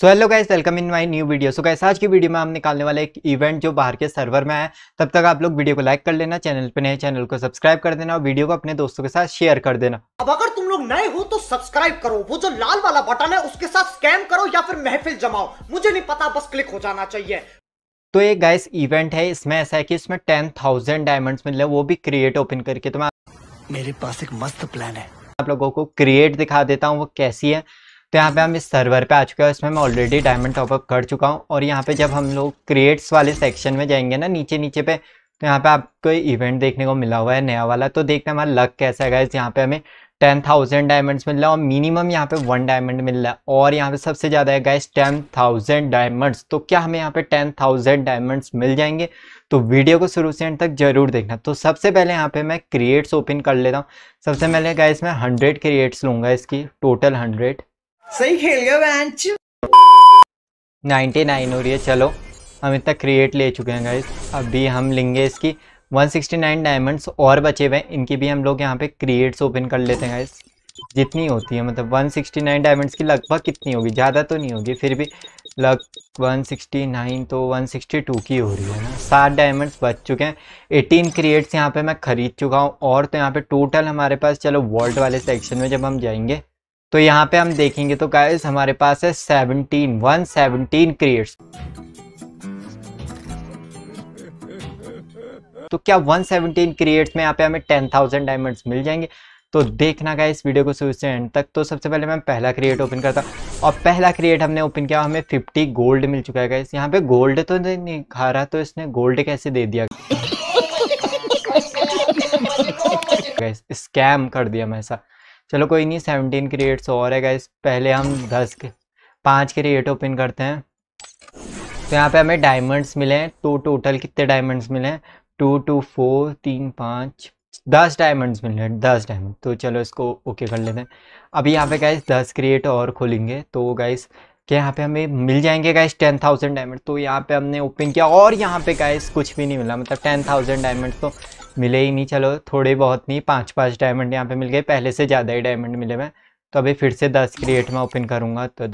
so hello guys welcome in my new video so guys आज की video में हम निकालने वाले एक इवेंट जो बाहर के सर्वर में है तब तक आप लोग वीडियो को लाइक कर लेना चैनल पे नए चैनल को सब्सक्राइब कर देना और वीडियो को अपने दोस्तों के साथ शेयर कर देना अब अगर तुम लोग नए हो तो सब्सक्राइब करो वो जो लाल वाला बटन है उसके साथ स्कैम करो या फिर महफिल जमाओ मुझे नहीं पता बस क्लिक हो जाना चाहिए तो एक गाइस इवेंट है इसमें ऐसा है की इसमें टेन थाउजेंड डायमंड मिले वो भी क्रिएट ओपन करके तुम्हारा तो मेरे पास एक मस्त प्लान है आप लोगों को क्रिएट दिखा देता हूँ वो कैसी है तो यहाँ पे हम इस सर्वर पे आ चुके हैं इसमें मैं ऑलरेडी डायमंड टॉपअप कर चुका हूँ और यहाँ पे जब हम लोग क्रिएट्स वाले सेक्शन में जाएंगे ना नीचे नीचे पे तो यहाँ पे आपको इवेंट देखने को मिला हुआ है नया वाला तो देखते हैं हमारा लक कैसा है गाइस यहाँ पे हमें टेन थाउजेंड डायमंड्स मिल रहा है और मिनिमम यहाँ पे वन डायमंड मिल रहा है और यहाँ पे सबसे ज़्यादा है गाइस टेन थाउजेंड डायमंड्स तो क्या हमें यहाँ पे टेन थाउजेंड डायमंड्स मिल जाएंगे तो वीडियो को शुरू से एंड तक जरूर देखना तो सबसे पहले यहाँ पे मैं क्रिएट्स ओपन कर लेता हूँ सबसे पहले गाइस मैं हंड्रेड क्रिएट्स लूँगा इसकी टोटल हंड्रेड सही खेल गया बैंच 99 हो रही है चलो हम इतना क्रिएट ले चुके हैं गाइस अभी हम लेंगे इसकी 169 डायमंड्स और बचे हुए हैं इनकी भी हम लोग यहाँ पे क्रिएट्स ओपन कर लेते हैं गाइस जितनी होती है मतलब 169 डायमंड्स की लगभग कितनी होगी ज़्यादा तो नहीं होगी फिर भी लग 169 तो 162 की हो रही है ना सात डायमंड्स बच चुके हैं 18 क्रिएट्स यहाँ पे मैं ख़रीद चुका हूँ और तो यहाँ पे टोटल हमारे पास चलो वॉल्ट वाले सेक्शन में जब हम जाएंगे तो यहाँ पे हम देखेंगे तो गाइस हमारे पास है सेवनटीन वन सेवनटीन क्रिएट्स तो क्या 117 क्रिएट्स में यहाँ पे हमें 10,000 डायमंड्स मिल जाएंगे तो देखना का इस वीडियो को शुरू से एंड तक तो सबसे पहले मैं पहला क्रिएट ओपन करता हूँ और पहला क्रिएट हमने ओपन किया हमें 50 गोल्ड मिल चुका है गाइस यहाँ पे गोल्ड तो नहीं खा रहा तो इसने गोल्ड कैसे दे दिया गाइस स्कैम कर दिया मैं ऐसा चलो कोई नहीं सेवनटीन क्रिएट्स और है गाइस पहले हम दस के पाँच क्रिएट ओपन करते हैं तो यहाँ पे हमें डायमंड्स मिले हैं तो टोटल कितने डायमंड्स मिले हैं टू टू फोर तीन पाँच दस डायमंड्स मिले हैं दस डायमंड तो चलो इसको ओके कर लेते हैं अभी यहाँ पे गाइस दस क्रिएट और खोलेंगे तो गाइस के यहाँ पे हमें मिल जाएंगे गाइस टेन थाउजेंड डायमंड तो यहाँ पे हमने ओपन किया और यहाँ पे गाइस कुछ भी नहीं मिला मतलब टेन थाउजेंड डायमंड तो मिले ही नहीं चलो थोड़े बहुत नहीं पाँच पाँच डायमंड यहाँ पे मिल गए पहले से ज़्यादा ही डायमंड मिले मैं तो अभी फिर से दस क्रिएट में ओपन करूँगा तो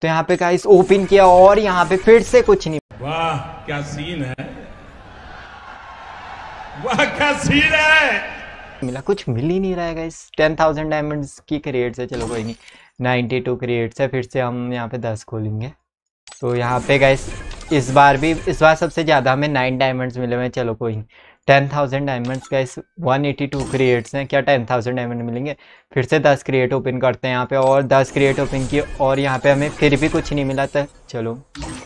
तो यहाँ पे गाइस ओपन किया और यहाँ पे फिर से कुछ नहीं वाह क्या सीन है वाह क्या सीन है मिला कुछ मिल ही नहीं रहा है इस टेन थाउजेंड डायमंड की क्रिएट से चलो कोई नहीं नाइन्टी टू क्रिएट से फिर से हम यहाँ पे दस खोलेंगे तो यहाँ पे गए इस बार भी इस बार सबसे ज़्यादा हमें नाइन डायमंड्स मिले हुए हैं चलो कोई नहीं टेन थाउजेंड डायमंड्स का इस वन एटी टू क्रिएट्स हैं क्या टेन थाउजेंड डायमंड मिलेंगे फिर से दस क्रिएट ओपन करते हैं यहाँ पे और दस क्रिएट ओपन किए और यहाँ पे हमें फिर भी कुछ नहीं मिला था चलो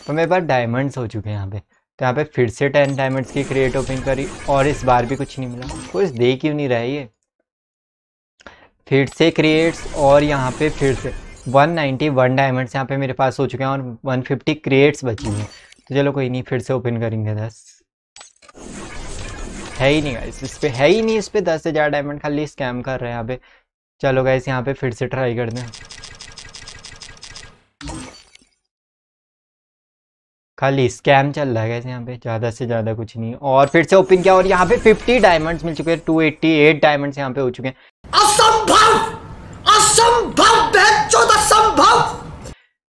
तो मेरे पास डायमंड्स हो चुके हैं यहाँ पे तो यहाँ पे फिर से टेन डायमंड्स की क्रिएट ओपन करी और इस बार भी कुछ नहीं मिला कुछ दे क्यों नहीं रहा है ये फिर से क्रिएट्स और यहाँ पे फिर से 191 डायमंड्स यहाँ पे मेरे पास हो चुके हैं और 150 क्रिएट्स बची हैं तो चलो कोई नहीं फिर से ओपन करेंगे दस है ही नहीं गाइस इस पर है ही नहीं इस पर दस हज़ार डायमंड खाली स्कैम कर रहे हैं यहाँ पे चलो गाइस यहाँ पे फिर से ट्राई कर दें खाली स्कैम चल रहा है गाइस यहाँ पे ज़्यादा से ज़्यादा कुछ नहीं और फिर से ओपन किया और यहाँ पे फिफ्टी डायमंड्स मिल चुके हैं टू एट्टी एट डायमंड्स यहाँ पे हो चुके हैं असंभव असंभव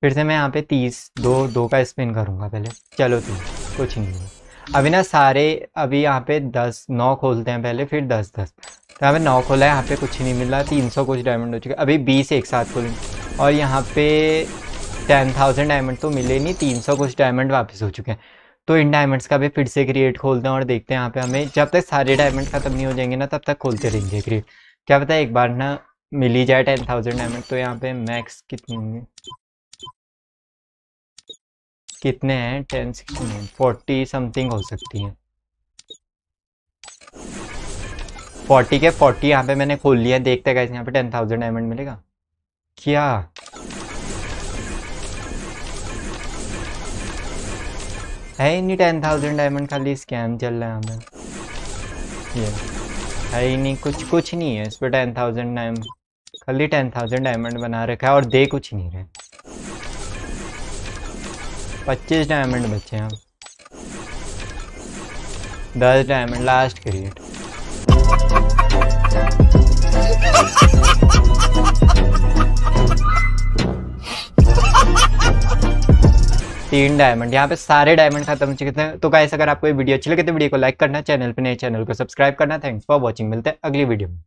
फिर से मैं यहाँ पे तीस दो दो का स्पिन करूँगा पहले चलो तीन कुछ नहीं अभी ना सारे अभी यहाँ पे दस नौ खोलते हैं पहले फिर दस दस तो यहाँ पे नौ खोला है यहाँ पे कुछ नहीं मिल रहा तीन सौ कुछ डायमंड हो चुके अभी बीस एक साथ खोल और यहाँ पे टेन थाउजेंड डायमंड तो मिले नहीं तीन सौ कुछ डायमंड वापस हो चुके हैं तो इन डायमंड्स का भी फिर से क्रिएट खोलते हैं और देखते हैं यहाँ पे हमें जब तक सारे डायमंड खत्म नहीं हो जाएंगे ना तब तक खोलते रहेंगे क्रिएट क्या पता एक बार ना मिल ही जाए टेन थाउजेंड डायमंड तो यहाँ पे मैक्स कितनी होंगे कितने हैं ten sixty nine forty something हो सकती है फोर्टी के फोर्टी यहाँ पे मैंने खोल लिया देखते हैं कैसे यहाँ पे टेन थाउजेंड डायमंड मिलेगा क्या है ही नहीं टेन थाउजेंड डायमंड खाली स्कैम चल रहा है यहाँ पे ये है ही नहीं कुछ कुछ नहीं है इस पर टेन थाउजेंड डायमंड खाली टेन थाउजेंड डायमंड बना रखा है और दे कुछ नहीं रहे पच्चीस डायमंड बचे हैं दस डायमंड लास्ट क्रिएट तीन डायमंड यहाँ पे सारे डायमंड खत्म हो चुके थे तो गाइस अगर आपको ये वीडियो अच्छी लगे तो वीडियो को लाइक करना चैनल पे नए चैनल को सब्सक्राइब करना थैंक्स फॉर वॉचिंग मिलते हैं अगली वीडियो में